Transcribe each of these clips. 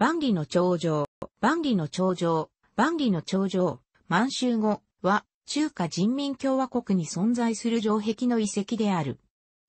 万里の長城、万里の長城、万里の長城、満州語は、中華人民共和国に存在する城壁の遺跡である。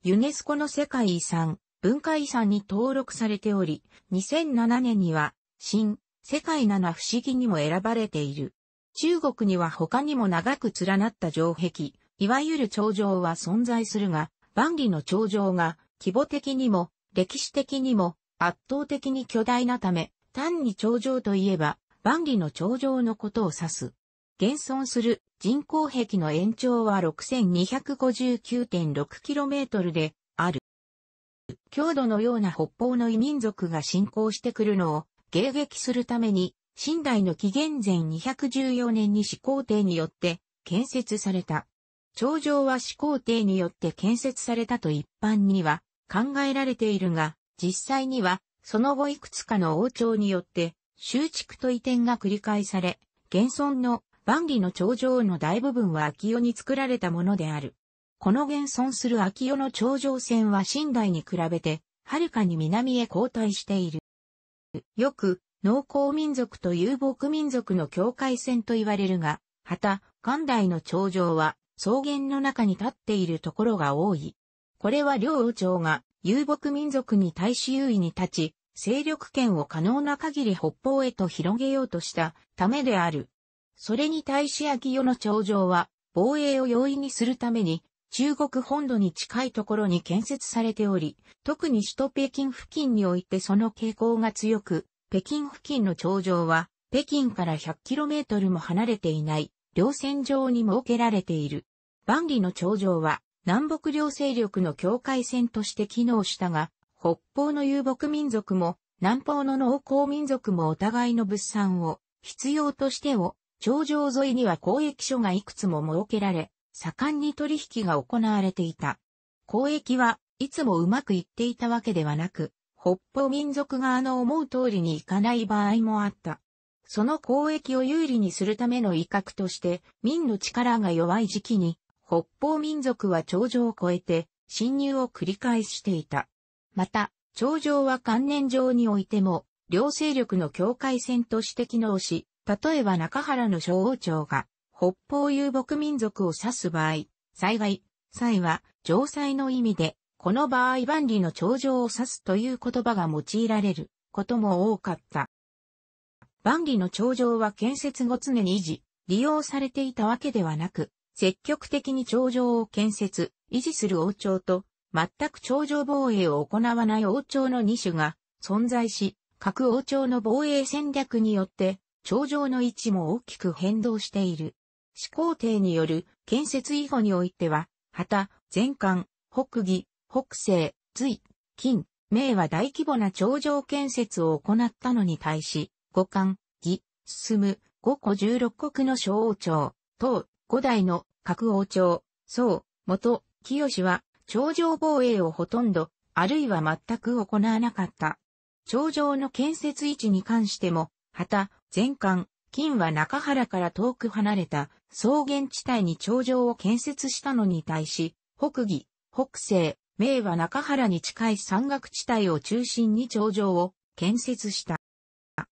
ユネスコの世界遺産、文化遺産に登録されており、2007年には、新、世界七不思議にも選ばれている。中国には他にも長く連なった城壁、いわゆる長城は存在するが、万里の長城が規模的にも歴史的にも圧倒的に巨大なため、単に頂上といえば、万里の頂上のことを指す。現存する人工壁の延長は 6259.6km である。郷土のような北方の異民族が侵攻してくるのを迎撃するために、新代の紀元前214年に始皇帝によって建設された。頂上は始皇帝によって建設されたと一般には考えられているが、実際にはその後いくつかの王朝によって、修築と移転が繰り返され、現存の万里の長城の大部分は秋代に作られたものである。この現存する秋代の頂上線は新代に比べて、はるかに南へ後退している。よく、農耕民族と遊牧民族の境界線と言われるが、はた、元代の頂上は草原の中に立っているところが多い。これは両王朝が遊牧民族に対し優位に立ち、勢力圏を可能な限り北方へと広げようとしたためである。それに対し秋代の頂上は、防衛を容易にするために、中国本土に近いところに建設されており、特に首都北京付近においてその傾向が強く、北京付近の頂上は、北京から 100km も離れていない、両線上に設けられている。万里の頂上は、南北両勢力の境界線として機能したが、北方の遊牧民族も、南方の農耕民族もお互いの物産を、必要としてを、頂上沿いには交易所がいくつも設けられ、盛んに取引が行われていた。交易はいつもうまくいっていたわけではなく、北方民族側の思う通りにいかない場合もあった。その交易を有利にするための威嚇として、民の力が弱い時期に、北方民族は頂上を越えて侵入を繰り返していた。また、頂上は関連上においても、両勢力の境界線として機能し、例えば中原の小王朝が、北方遊牧民族を指す場合、幸い、際は、城塞の意味で、この場合万里の長城を指すという言葉が用いられることも多かった。万里の長城は建設後常に維持、利用されていたわけではなく、積極的に長城を建設、維持する王朝と、全く長城防衛を行わない王朝の二種が存在し、各王朝の防衛戦略によって、長城の位置も大きく変動している。始皇帝による建設以後においては、旗、全館、北義、北西、隋、金、明は大規模な長城建設を行ったのに対し、五冠、義、進む、五個十六国の小王朝、等、五代の核王朝、宋、元、清は、頂上防衛をほとんど、あるいは全く行わなかった。頂上の建設位置に関しても、旗、全館、金は中原から遠く離れた草原地帯に頂上を建設したのに対し、北義、北西、明は中原に近い山岳地帯を中心に頂上を建設した。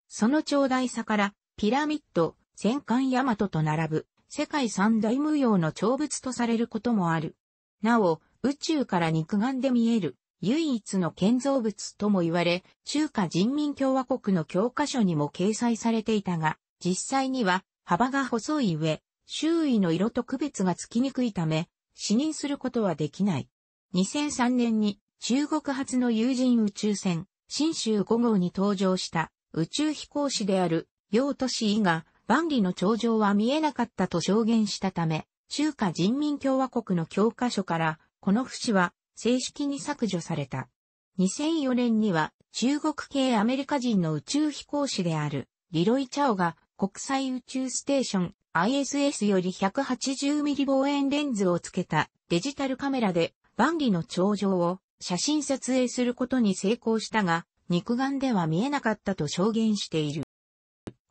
その長大さから、ピラミッド、戦艦大和と並ぶ世界三大無用の長物とされることもある。なお、宇宙から肉眼で見える唯一の建造物とも言われ、中華人民共和国の教科書にも掲載されていたが、実際には幅が細い上、周囲の色と区別がつきにくいため、視認することはできない。2003年に中国発の有人宇宙船、新州5号に登場した宇宙飛行士である、楊都市伊が万里の頂上は見えなかったと証言したため、中華人民共和国の教科書から、この節は正式に削除された。2004年には中国系アメリカ人の宇宙飛行士であるリロイ・チャオが国際宇宙ステーション ISS より 180mm 望遠レンズをつけたデジタルカメラで万里の頂上を写真撮影することに成功したが肉眼では見えなかったと証言している。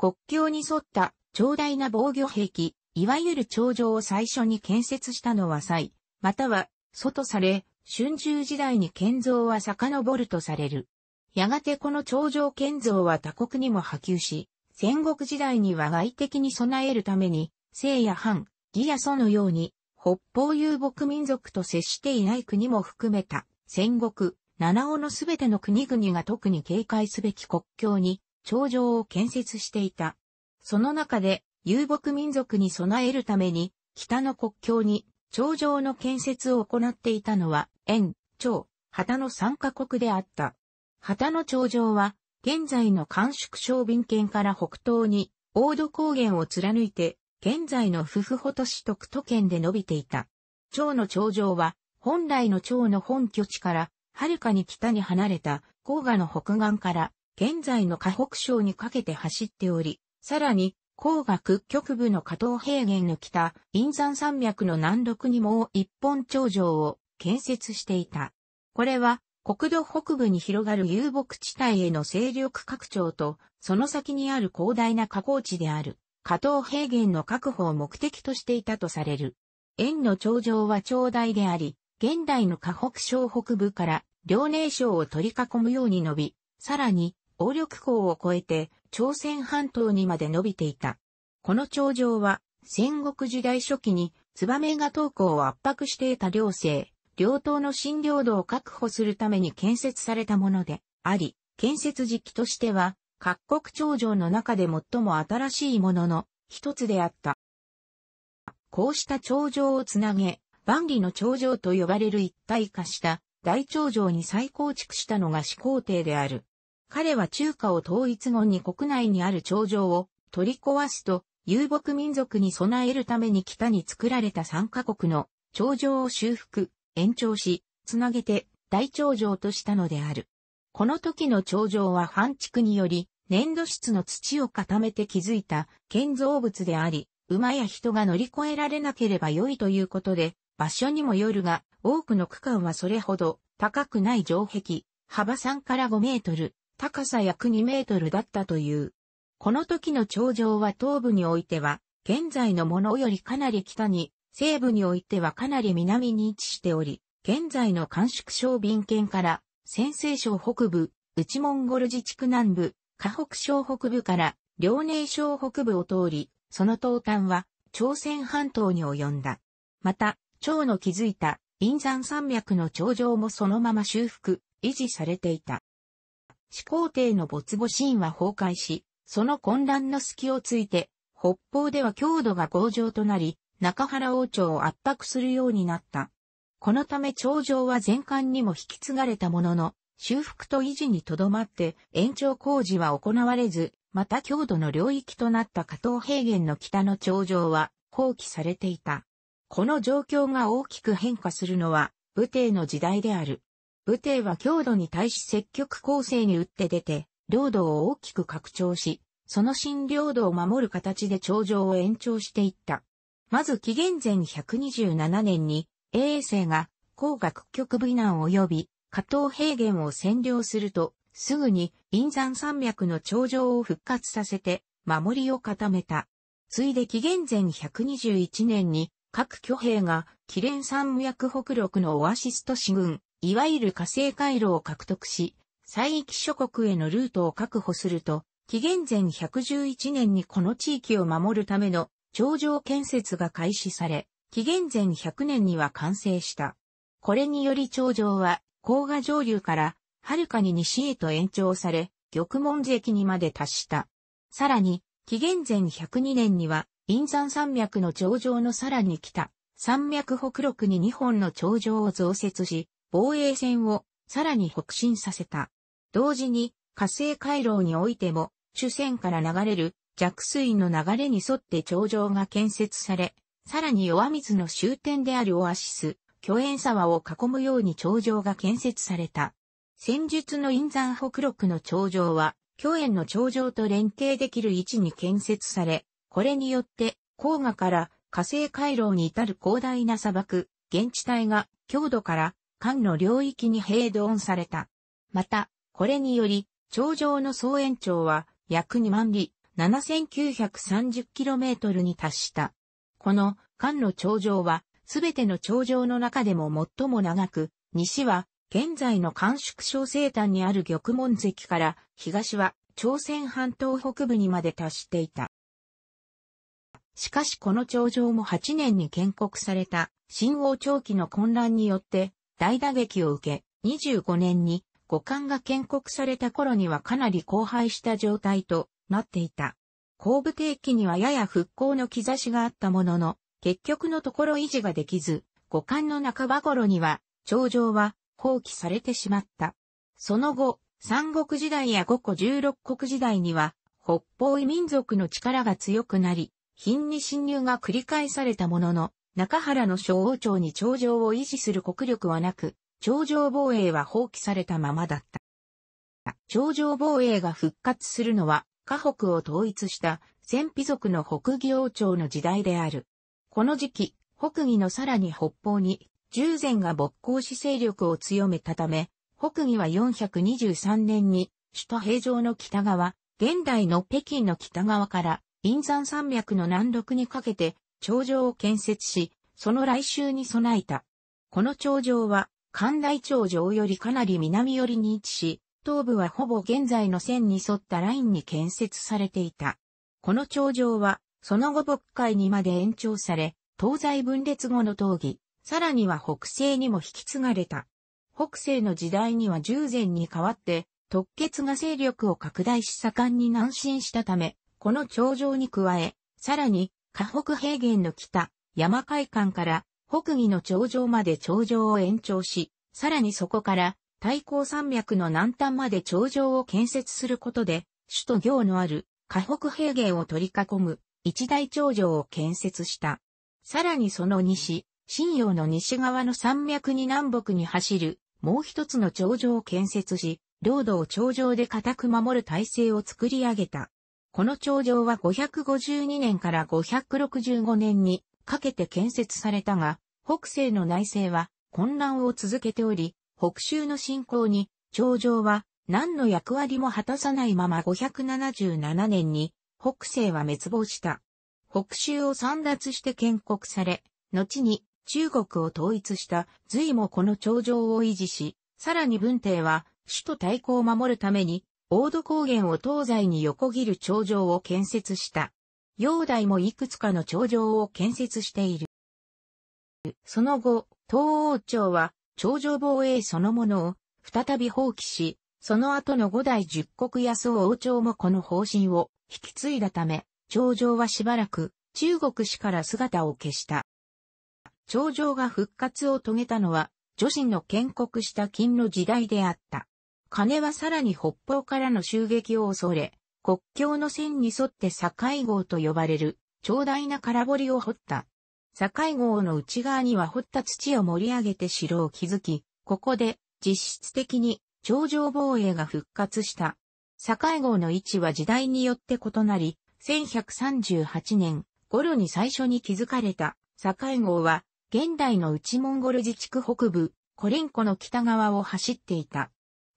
国境に沿った長大な防御兵器、いわゆる長城を最初に建設したのは祭、または、祖とされ、春秋時代に建造は遡るとされる。やがてこの長城建造は他国にも波及し、戦国時代には外敵に備えるために、聖や藩、義や祖のように、北方遊牧民族と接していない国も含めた、戦国、七尾のすべての国々が特に警戒すべき国境に長城を建設していた。その中で遊牧民族に備えるために北の国境に長城の建設を行っていたのは、円、長、旗の参カ国であった。旗の長城は、現在の甘粛省便県から北東に、大土高原を貫いて、現在の夫婦ほとし特都県で伸びていた。長の長城は、本来の長の本拠地から、はるかに北に離れた、黄河の北岸から、現在の河北省にかけて走っており、さらに、工学局部の加藤平原の北、陰山山脈の南麓にもう一本頂上を建設していた。これは、国土北部に広がる遊牧地帯への勢力拡張と、その先にある広大な加工地である、加藤平原の確保を目的としていたとされる。円の頂上は長大であり、現代の河北省北部から、遼寧省を取り囲むように伸び、さらに、王力港を越えて朝鮮半島にまで伸びていた。この頂上は戦国時代初期に燕が東港を圧迫していた両政、両党の新領土を確保するために建設されたものであり、建設時期としては各国頂上の中で最も新しいものの一つであった。こうした頂上をつなげ、万里の長城と呼ばれる一体化した大長城に再構築したのが始皇帝である。彼は中華を統一後に国内にある長城を取り壊すと、遊牧民族に備えるために北に作られた3カ国の長城を修復、延長し、つなげて大長城としたのである。この時の長城は半築により、粘土質の土を固めて築いた建造物であり、馬や人が乗り越えられなければ良いということで、場所にもよるが、多くの区間はそれほど高くない城壁、幅3から5メートル、高さ約2メートルだったという。この時の頂上は東部においては、現在のものよりかなり北に、西部においてはかなり南に位置しており、現在の甘粛省便県から、先西省北部、内モンゴル自治区南部、河北省北部から、遼寧省北部を通り、その東端は、朝鮮半島に及んだ。また、朝の築いた、陰山山脈の頂上もそのまま修復、維持されていた。始皇帝の没後シーンは崩壊し、その混乱の隙をついて、北方では強度が強上となり、中原王朝を圧迫するようになった。このため長城は全館にも引き継がれたものの、修復と維持にとどまって延長工事は行われず、また強度の領域となった加藤平原の北の長城は放棄されていた。この状況が大きく変化するのは、武帝の時代である。武帝は強度に対し積極攻勢に打って出て、領土を大きく拡張し、その新領土を守る形で頂上を延長していった。まず紀元前127年に、永世が、黄学局曲美南及び、加藤平原を占領すると、すぐに、陰山山脈の頂上を復活させて、守りを固めた。ついで紀元前121年に、各巨兵が、紀連山脈北陸のオアシスト市軍、いわゆる火星回路を獲得し、西域諸国へのルートを確保すると、紀元前111年にこの地域を守るための頂上建設が開始され、紀元前100年には完成した。これにより頂上は、黄河上流から、はるかに西へと延長され、玉門石にまで達した。さらに、紀元前102年には、陰山山脈の頂上のさらに北、山脈北陸に2本の頂上を増設し、防衛線をさらに北進させた。同時に火星回廊においても主線から流れる弱水の流れに沿って頂上が建設され、さらに弱水の終点であるオアシス、巨円沢を囲むように頂上が建設された。戦術の陰山北陸の頂上は、巨円の頂上と連携できる位置に建設され、これによって黄河から火星回廊に至る広大な砂漠、現地帯が強度から艦の領域に併存された。また、これにより、頂上の総延長は約2万里、7930km に達した。この艦の頂上は、すべての頂上の中でも最も長く、西は現在の艦縮小生誕にある玉門関から東は朝鮮半島北部にまで達していた。しかしこの頂上も8年に建国された新王朝期の混乱によって大打撃を受け、25年に五冠が建国された頃にはかなり荒廃した状態となっていた。後部定期にはやや復興の兆しがあったものの、結局のところ維持ができず、五冠の半ば頃には、頂上は放棄されてしまった。その後、三国時代や五湖十六国時代には、北方異民族の力が強くなり、貧に侵入が繰り返されたものの、中原の小王朝に頂上を維持する国力はなく、頂上防衛は放棄されたままだった。頂上防衛が復活するのは、河北を統一した戦備族の北義王朝の時代である。この時期、北義のさらに北方に、従前が勃興し勢力を強めたため、北義は423年に、首都平城の北側、現代の北京の北側から、陰山山脈の南麓にかけて、長城を建設し、その来週に備えた。この長城は、関大長城よりかなり南寄りに位置し、東部はほぼ現在の線に沿ったラインに建設されていた。この長城は、その後北海にまで延長され、東西分裂後の討議、さらには北西にも引き継がれた。北西の時代には従前に代わって、特決が勢力を拡大し盛んに南進したため、この長城に加え、さらに河北平原の北、山海間から北義の頂上まで頂上を延長し、さらにそこから太行山脈の南端まで頂上を建設することで、首都行のある河北平原を取り囲む一大頂上を建設した。さらにその西、新陽の西側の山脈に南北に走るもう一つの頂上を建設し、領土を頂上で固く守る体制を作り上げた。この頂上は552年から565年にかけて建設されたが、北西の内政は混乱を続けており、北州の侵攻に、頂上は何の役割も果たさないまま577年に北西は滅亡した。北州を散脱して建国され、後に中国を統一した隋もこの頂上を維持し、さらに文帝は首都対抗を守るために大戸高原を東西に横切る頂上を建設した。陽台もいくつかの頂上を建設している。その後、東王朝は頂上防衛そのものを再び放棄し、その後の五代十国安王朝もこの方針を引き継いだため、頂上はしばらく中国史から姿を消した。頂上が復活を遂げたのは、女子の建国した金の時代であった。金はさらに北方からの襲撃を恐れ、国境の線に沿って境号と呼ばれる、長大な空堀を掘った。境号の内側には掘った土を盛り上げて城を築き、ここで実質的に頂上防衛が復活した。境号の位置は時代によって異なり、1138年頃に最初に築かれた境号は、現代の内モンゴル自治区北部、コリンコの北側を走っていた。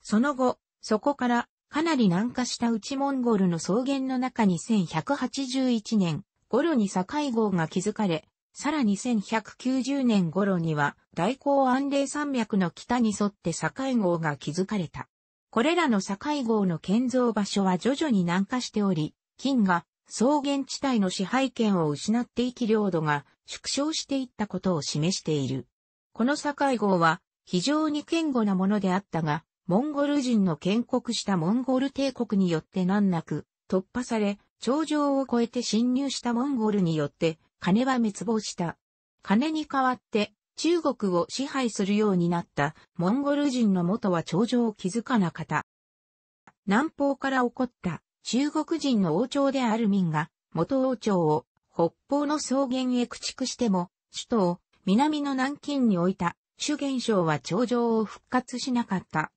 その後、そこからかなり南下した内モンゴルの草原の中に1181年頃に境号が築かれ、さらに1190年頃には大港安嶺山脈の北に沿って境号が築かれた。これらの境号の建造場所は徐々に南下しており、金が草原地帯の支配権を失っていき領土が縮小していったことを示している。この境号は非常に堅固なものであったが、モンゴル人の建国したモンゴル帝国によって難なく突破され、頂上を越えて侵入したモンゴルによって、金は滅亡した。金に代わって、中国を支配するようになったモンゴル人の元は頂上を築かなかった。南方から起こった中国人の王朝である民が元王朝を北方の草原へ駆逐しても首都を南の南京に置いた主元象は頂上を復活しなかった。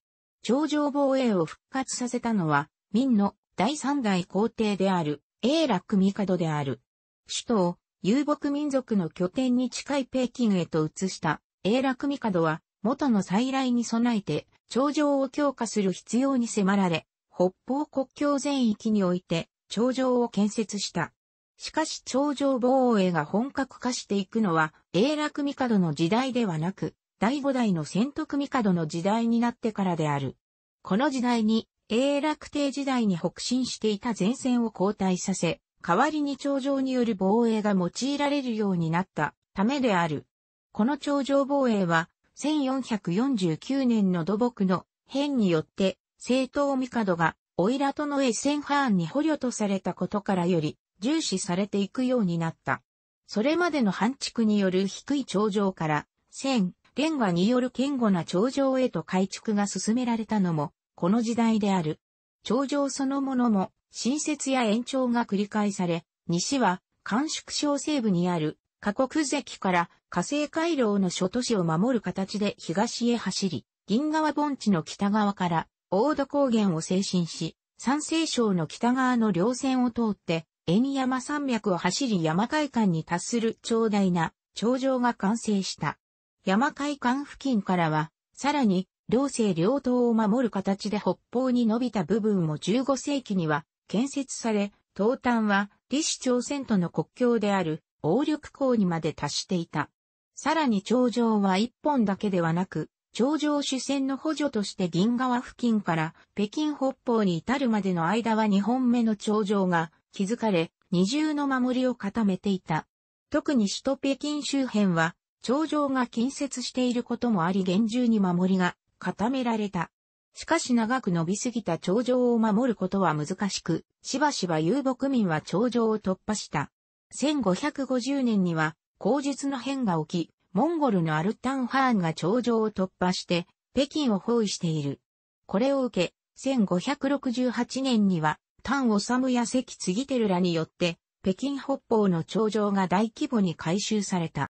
頂上防衛を復活させたのは、明の第三代皇帝である、永楽帝である。首都を遊牧民族の拠点に近い北京へと移した永楽帝は、元の再来に備えて、頂上を強化する必要に迫られ、北方国境全域において、頂上を建設した。しかし頂上防衛が本格化していくのは、永楽帝の時代ではなく、第五代の戦徳帝の時代になってからである。この時代に、永楽帝時代に北進していた前線を交代させ、代わりに頂上による防衛が用いられるようになったためである。この頂上防衛は、1449年の土木の変によって、正統帝が、オイラとのエセンハーンに捕虜とされたことからより、重視されていくようになった。それまでの反築による低い頂上から、1000、レンガによる堅固な頂上へと改築が進められたのも、この時代である。頂上そのものも、新設や延長が繰り返され、西は、甘粛省西部にある、過国関から火星回廊の諸都市を守る形で東へ走り、銀河盆地の北側から、大戸高原を精神し、山西省の北側の稜線を通って、縁山山脈を走り山海間に達する長大な頂上が完成した。山海間付近からは、さらに、両西両党を守る形で北方に伸びた部分も15世紀には建設され、東端は李氏朝鮮との国境である王緑港にまで達していた。さらに頂上は一本だけではなく、頂上主戦の補助として銀河付近から北京北方に至るまでの間は2本目の頂上が築かれ、二重の守りを固めていた。特に首都北京周辺は頂上が近接していることもあり厳重に守りが固められた。しかし長く伸びすぎた頂上を守ることは難しく、しばしば遊牧民は頂上を突破した。1550年には、口述の変が起き、モンゴルのアルタンハーンが頂上を突破して、北京を包囲している。これを受け、1568年には、タンオサムや関継ルらによって、北京北方の頂上が大規模に改修された。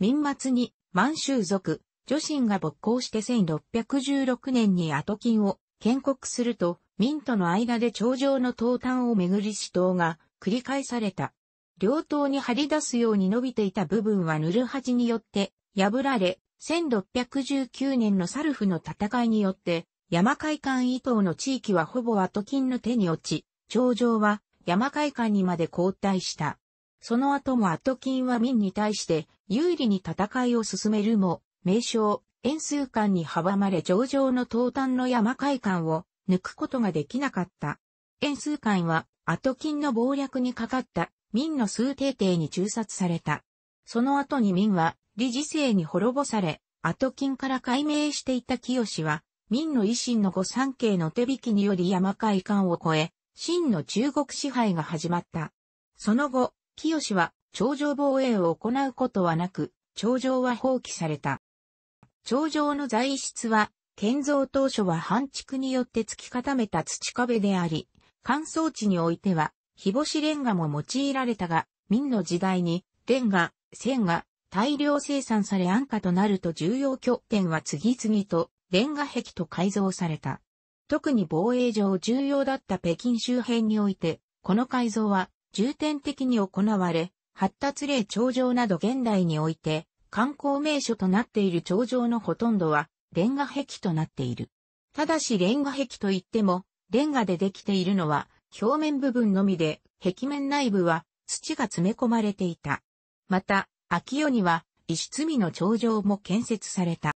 民末に満州族、女神が勃興して1616年に後金を建国すると、民との間で頂上の東端をめぐり死闘が繰り返された。両党に張り出すように伸びていた部分はヌルハジによって破られ、1619年のサルフの戦いによって、山海間以東の地域はほぼ後金の手に落ち、頂上は山海間にまで後退した。その後もアトキンは民に対して有利に戦いを進めるも、名称、円数間に阻まれ上場の東端の山海間を抜くことができなかった。円数間はアトキンの謀略にかかった民の数帝帝に中殺された。その後に民は理事制に滅ぼされ、アトキンから解明していた清は、民の維新の御三家の手引きにより山海間を越え、真の中国支配が始まった。その後、清は頂上防衛を行うことはなく、頂上は放棄された。頂上の材質は、建造当初は半築によって突き固めた土壁であり、乾燥地においては、日干しレンガも用いられたが、明の時代に、レンガ、線が大量生産され安価となると重要拠点は次々とレンガ壁と改造された。特に防衛上重要だった北京周辺において、この改造は重点的に行われ、発達例頂上など現代において、観光名所となっている頂上のほとんどは、レンガ壁となっている。ただしレンガ壁といっても、レンガでできているのは、表面部分のみで、壁面内部は土が詰め込まれていた。また、秋夜には石積みの頂上も建設された。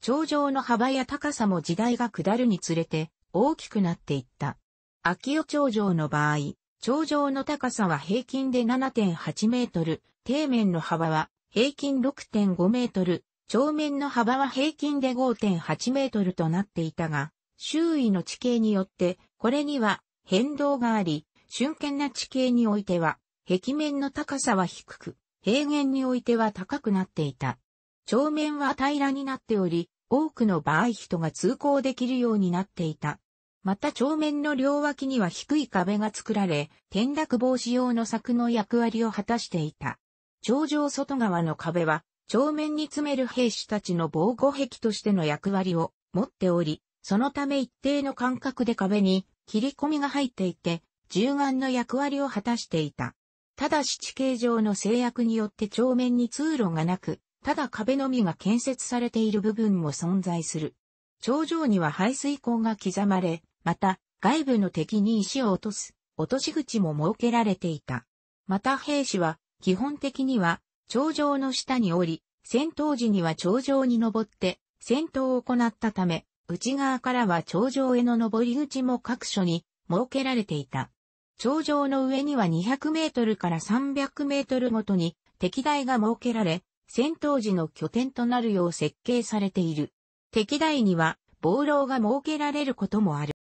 頂上の幅や高さも時代が下るにつれて大きくなっていった。秋夜頂上の場合、頂上の高さは平均で7.8メートル、底面の幅は平均6.5メートル、頂面の幅は平均で5.8メートルとなっていたが、周囲の地形によってこれには変動があり、瞬間な地形においては、壁面の高さは低く、平原においては高くなっていた。頂面は平らになっており、多くの場合人が通行できるようになっていた。また帳面の両脇には低い壁が作られ、転落防止用の柵の役割を果たしていた。頂上外側の壁は、帳面に詰める兵士たちの防護壁としての役割を持っており、そのため一定の間隔で壁に切り込みが入っていて、銃眼の役割を果たしていた。ただし地形上の制約によって帳面に通路がなく、ただ壁のみが建設されている部分も存在する。頂上には排水口が刻まれ、また、外部の敵に石を落とす、落とし口も設けられていた。また兵士は、基本的には、頂上の下に降り、戦闘時には頂上に登って、戦闘を行ったため、内側からは頂上への登り口も各所に設けられていた。頂上の上には200メートルから300メートルごとに敵台が設けられ、戦闘時の拠点となるよう設計されている。敵台には、暴漏が設けられることもある。、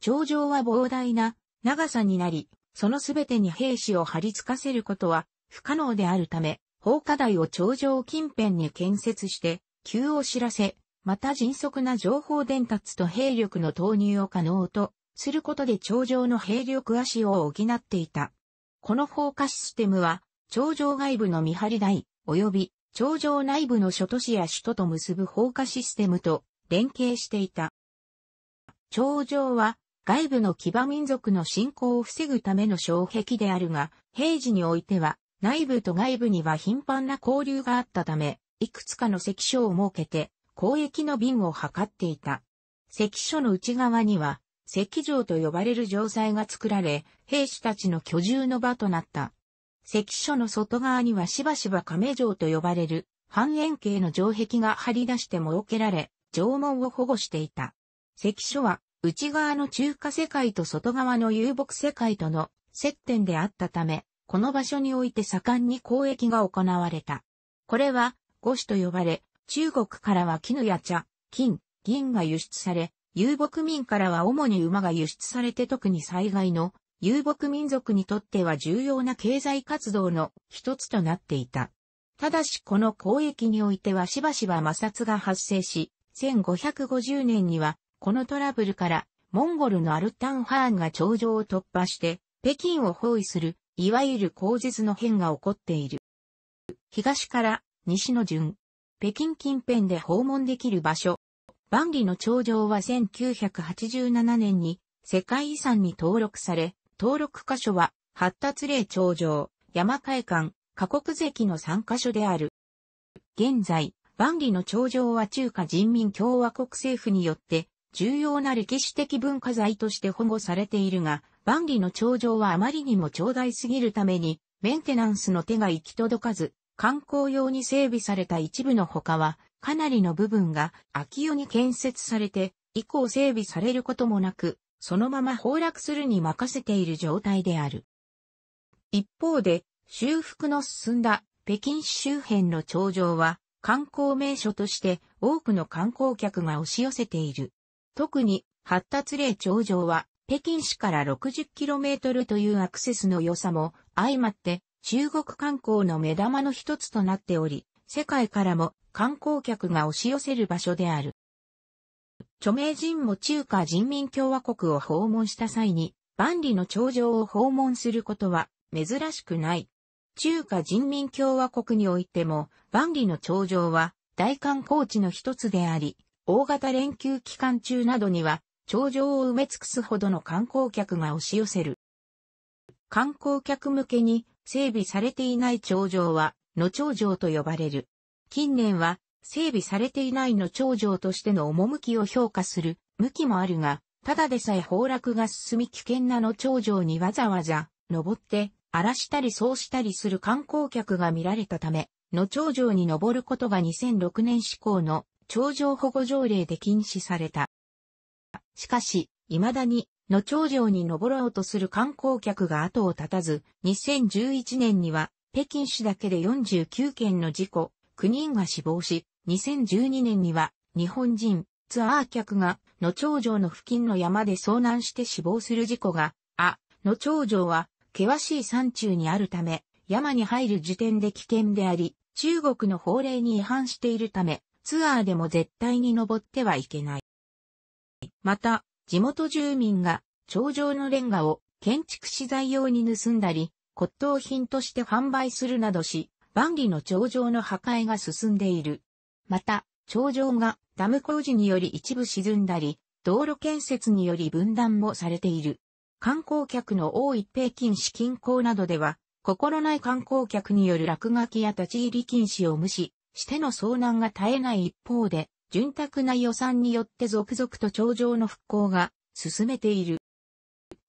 頂上は膨大な長さになり、そのすべてに兵士を張り付かせることは不可能であるため、放火台を頂上近辺に建設して、急を知らせ、また迅速な情報伝達と兵力の投入を可能とすることで頂上の兵力足を補っていた。この放火システムは、頂上外部の見張り台、及び頂上内部の諸都市や首都と結ぶ放火システムと連携していた。頂上は外部の騎馬民族の侵攻を防ぐための障壁であるが、平時においては内部と外部には頻繁な交流があったため、いくつかの関所を設けて交易の便を図っていた。関所の内側には、関城と呼ばれる城塞が作られ、兵士たちの居住の場となった。関所の外側にはしばしば亀城と呼ばれる半円形の城壁が張り出して設けられ、城門を保護していた。関所は、内側の中華世界と外側の遊牧世界との接点であったため、この場所において盛んに交易が行われた。これは、五種と呼ばれ、中国からは絹や茶、金、銀が輸出され、遊牧民からは主に馬が輸出されて特に災害の遊牧民族にとっては重要な経済活動の一つとなっていた。ただしこの交易においてはしばしば摩擦が発生し、1550年にはこのトラブルから、モンゴルのアルタンハーンが頂上を突破して、北京を包囲する、いわゆる口実の変が起こっている。東から西の順。北京近辺で訪問できる場所。万里の頂上は1987年に世界遺産に登録され、登録箇所は発達例頂上、山海館、過国関の3箇所である。現在、万里の頂上は中華人民共和国政府によって重要な歴史的文化財として保護されているが、万里の長城はあまりにも長大すぎるために、メンテナンスの手が行き届かず、観光用に整備された一部の他は、かなりの部分が空きに建設されて、以降整備されることもなく、そのまま崩落するに任せている状態である。一方で、修復の進んだ北京市周辺の長城は、観光名所として多くの観光客が押し寄せている。特に発達例頂上は北京市から 60km というアクセスの良さも相まって中国観光の目玉の一つとなっており、世界からも観光客が押し寄せる場所である。著名人も中華人民共和国を訪問した際に、万里の長城を訪問することは珍しくない。中華人民共和国においても、万里の長城は大観光地の一つであり、大型連休期間中などには、頂上を埋め尽くすほどの観光客が押し寄せる。観光客向けに整備されていない頂上は、野頂上と呼ばれる。近年は、整備されていない野頂上としての趣を評価する向きもあるが、ただでさえ崩落が進み危険な野頂上にわざわざ登って荒らしたりそうしたりする観光客が見られたため、野頂上に登ることが2006年施行の長城保護条例で禁止された。しかし、未だに、野長城に登ろうとする観光客が後を絶たず、2011年には、北京市だけで49件の事故、9人が死亡し、2012年には、日本人、ツアー客が、野長城の付近の山で遭難して死亡する事故が、あ、野長城は、険しい山中にあるため、山に入る時点で危険であり、中国の法令に違反しているため、ツアーでも絶対に登ってはいけない。また、地元住民が頂上のレンガを建築資材用に盗んだり、骨董品として販売するなどし、万里の頂上の破壊が進んでいる。また、頂上がダム工事により一部沈んだり、道路建設により分断もされている。観光客の多い北京市近郊などでは、心ない観光客による落書きや立ち入り禁止を無視、しての遭難が絶えない一方で、潤沢な予算によって続々と頂上の復興が進めている。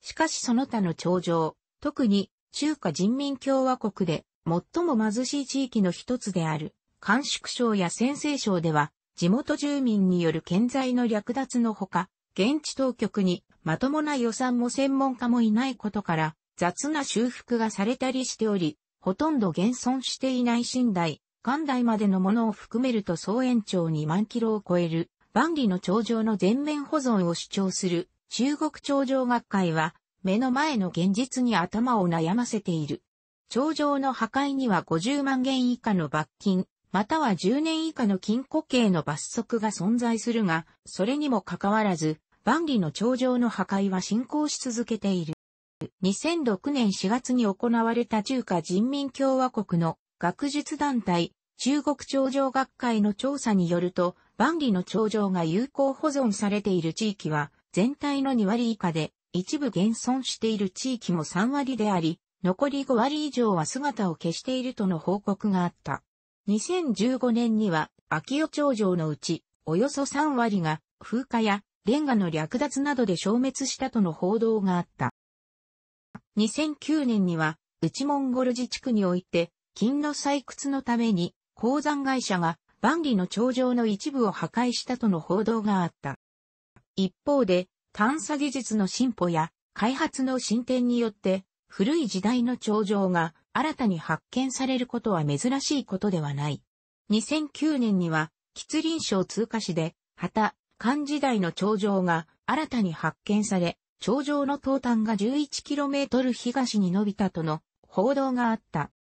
しかしその他の頂上、特に中華人民共和国で最も貧しい地域の一つである、甘粛省や先西省では、地元住民による建材の略奪のほか、現地当局にまともな予算も専門家もいないことから、雑な修復がされたりしており、ほとんど現存していない寝台、元来までのものを含めると総延長2万キロを超える万里の長城の全面保存を主張する中国長城学会は目の前の現実に頭を悩ませている。長城の破壊には50万元以下の罰金、または10年以下の禁固刑の罰則が存在するが、それにもかかわらず、万里の長城の破壊は進行し続けている。2006年4月に行われた中華人民共和国の学術団体中国頂上学会の調査によると、万里の頂上が有効保存されている地域は、全体の2割以下で、一部減損している地域も3割であり、残り5割以上は姿を消しているとの報告があった。2015年には、秋代頂上のうち、およそ3割が、風化やレンガの略奪などで消滅したとの報道があった。2009年には、内モンゴル自治区において、金の採掘のために、鉱山会社が万里の頂上の一部を破壊したとの報道があった。一方で、探査技術の進歩や開発の進展によって、古い時代の頂上が新たに発見されることは珍しいことではない。2009年には、吉林省通過市で、旗、漢時代の頂上が新たに発見され、頂上の東端が 11km 東に伸びたとの報道があった。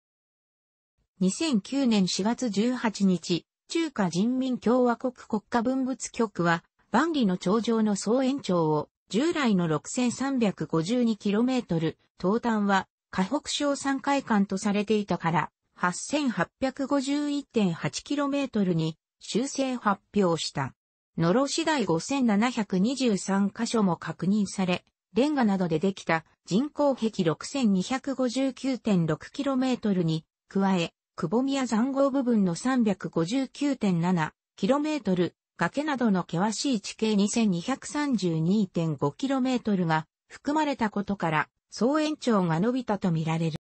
2009年4月18日、中華人民共和国国家文物局は、万里の長城の総延長を、従来の 6352km、東端は、河北省山海間とされていたから、8851.8km に修正発表した。野呂市内5723カ所も確認され、レンガなどでできた人工壁 6259.6km に加え、久保宮残号部分の 359.7km、崖などの険しい地形 2232.5km が含まれたことから、総延長が伸びたとみられる。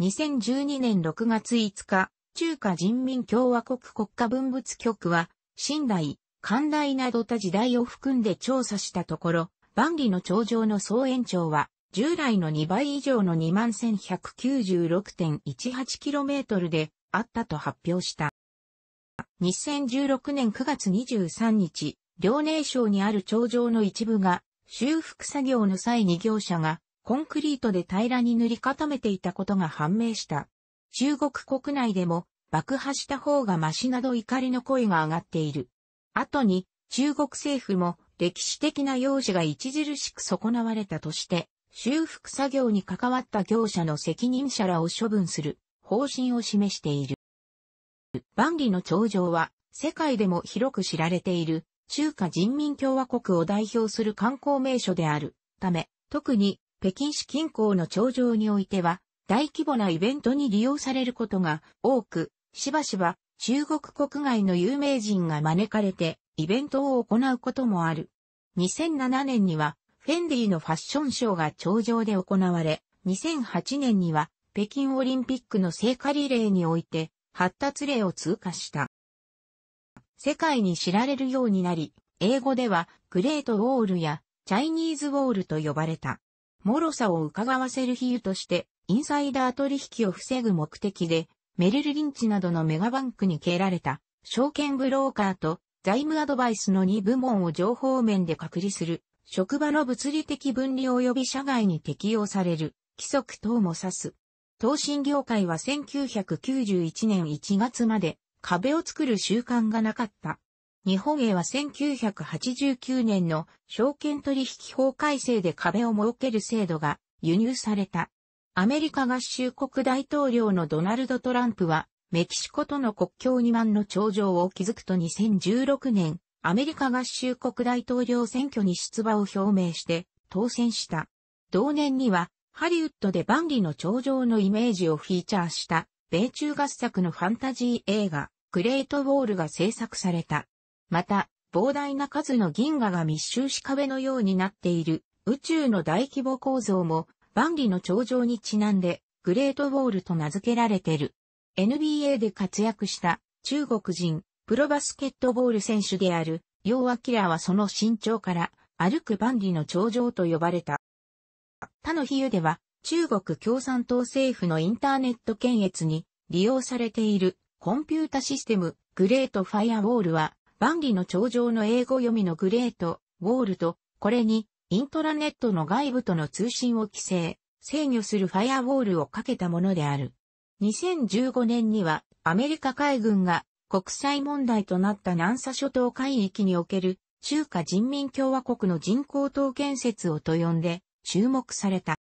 2012年6月5日、中華人民共和国国家文物局は、新代、寛大などた時代を含んで調査したところ、万里の長城の総延長は従来の2倍以上の 21,196.18km であったと発表した。2016年9月23日、遼寧省にある頂上の一部が修復作業の際に業者がコンクリートで平らに塗り固めていたことが判明した。中国国内でも爆破した方がマシなど怒りの声が上がっている。後に中国政府も歴史的な用事が著しく損なわれたとして修復作業に関わった業者の責任者らを処分する方針を示している。万里の長城は世界でも広く知られている中華人民共和国を代表する観光名所であるため、特に北京市近郊の長城においては大規模なイベントに利用されることが多く、しばしば中国国外の有名人が招かれてイベントを行うこともある。2007年にはフェンディのファッションショーが頂上で行われ、2008年には北京オリンピックの聖火リレーにおいて発達例を通過した。世界に知られるようになり、英語ではグレートウォールやチャイニーズウォールと呼ばれた。脆さを伺わせる比喩として、インサイダー取引を防ぐ目的で、メルル・リンチなどのメガバンクに蹴られた、証券ブローカーと財務アドバイスの2部門を情報面で隔離する職場の物理的分離及び社外に適用される規則等も指す。投信業界は1991年1月まで壁を作る習慣がなかった。日本へは1989年の証券取引法改正で壁を設ける制度が輸入された。アメリカ合衆国大統領のドナルド・トランプはメキシコとの国境2万の頂上を築くと2016年アメリカ合衆国大統領選挙に出馬を表明して当選した。同年には、ハリウッドで万里の頂上のイメージをフィーチャーした、米中合作のファンタジー映画、グレートウォールが制作された。また、膨大な数の銀河が密集し壁のようになっている宇宙の大規模構造も万里の頂上にちなんでグレートウォールと名付けられている。NBA で活躍した中国人プロバスケットボール選手である、ヨーラーはその身長から、歩く万里の長城と呼ばれた。他の比喩では、中国共産党政府のインターネット検閲に利用されているコンピュータシステムグレートファイアウォールは万里の頂上の英語読みのグレートウォールとこれにイントラネットの外部との通信を規制、制御するファイアウォールをかけたものである。2015年にはアメリカ海軍が国際問題となった南沙諸島海域における中華人民共和国の人工島建設をと呼んで注目された。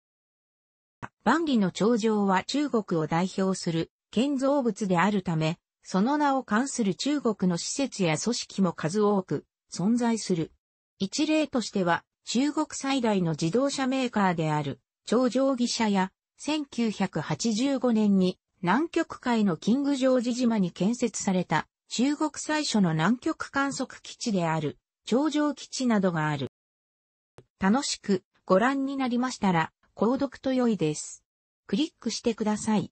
万里の長城は中国を代表する建造物であるため、その名を冠する中国の施設や組織も数多く存在する。一例としては、中国最大の自動車メーカーである、長城義社や、1985年に南極海のキングジョージ島に建設された中国最初の南極観測基地である頂上基地などがある。楽しくご覧になりましたら、購読と良いです。クリックしてください。